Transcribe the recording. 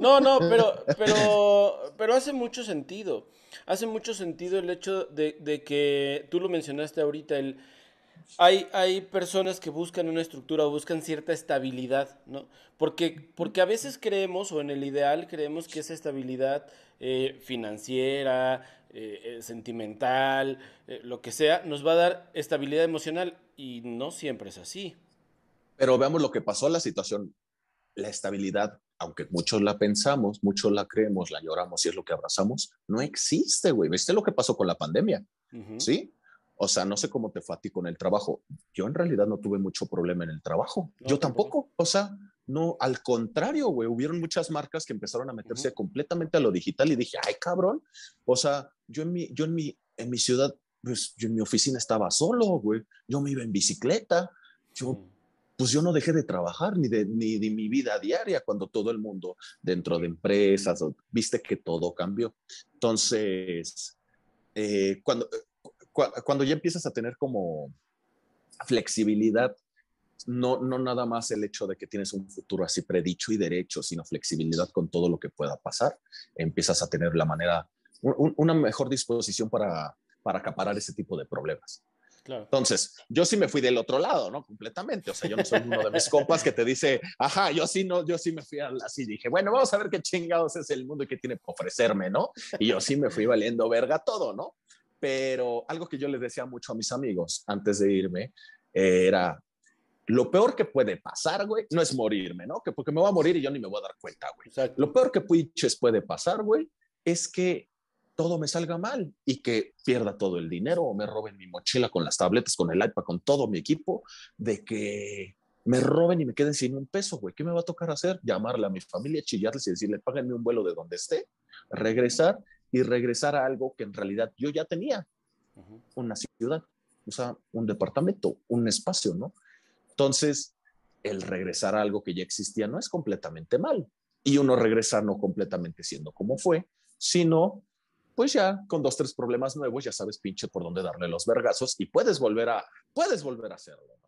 No, no, pero, pero, pero hace mucho sentido. Hace mucho sentido el hecho de, que tú lo mencionaste ahorita, el, hay, hay, personas que buscan una estructura o buscan cierta estabilidad, ¿no? Porque, porque a veces creemos, o en el ideal creemos que esa estabilidad eh, financiera, eh, eh, sentimental, lo que sea, nos va a dar estabilidad emocional y no siempre es así. Pero veamos lo que pasó en la situación, la estabilidad aunque muchos la pensamos, muchos la creemos, la lloramos y es lo que abrazamos, no existe, güey. ¿Viste lo que pasó con la pandemia? ¿Sí? O sea, no sé cómo te fue a ti con el trabajo. Yo en realidad no tuve mucho problema en el trabajo. Yo tampoco. O sea, no, al contrario, güey. Hubieron muchas marcas que empezaron a meterse completamente a lo digital y dije, ay, cabrón. O sea, yo en mi, yo en mi, en mi ciudad, pues yo en mi oficina estaba solo, güey. Yo me iba en bicicleta. Yo mm pues yo no dejé de trabajar ni de, ni de mi vida diaria cuando todo el mundo dentro de empresas, viste que todo cambió. Entonces, eh, cuando, eh, cuando ya empiezas a tener como flexibilidad, no, no nada más el hecho de que tienes un futuro así predicho y derecho, sino flexibilidad con todo lo que pueda pasar, empiezas a tener la manera, una mejor disposición para, para acaparar ese tipo de problemas. Entonces, yo sí me fui del otro lado, ¿no? Completamente. O sea, yo no soy uno de mis compas que te dice, ajá, yo sí no, yo sí me fui así. Y dije, bueno, vamos a ver qué chingados es el mundo y qué tiene que ofrecerme, ¿no? Y yo sí me fui valiendo verga todo, ¿no? Pero algo que yo les decía mucho a mis amigos antes de irme eh, era, lo peor que puede pasar, güey, no es morirme, ¿no? Que porque me voy a morir y yo ni me voy a dar cuenta, güey. Lo peor que puede pasar, güey, es que todo me salga mal y que pierda todo el dinero o me roben mi mochila con las tabletas, con el iPad, con todo mi equipo, de que me roben y me queden sin un peso, güey. ¿Qué me va a tocar hacer? Llamarle a mi familia, chillarles y decirle, páguenme un vuelo de donde esté, regresar y regresar a algo que en realidad yo ya tenía. Una ciudad, o sea, un departamento, un espacio, ¿no? Entonces, el regresar a algo que ya existía no es completamente mal. Y uno regresa no completamente siendo como fue, sino pues ya con dos, tres problemas nuevos, ya sabes pinche por dónde darle los vergazos y puedes volver a, puedes volver a hacerlo.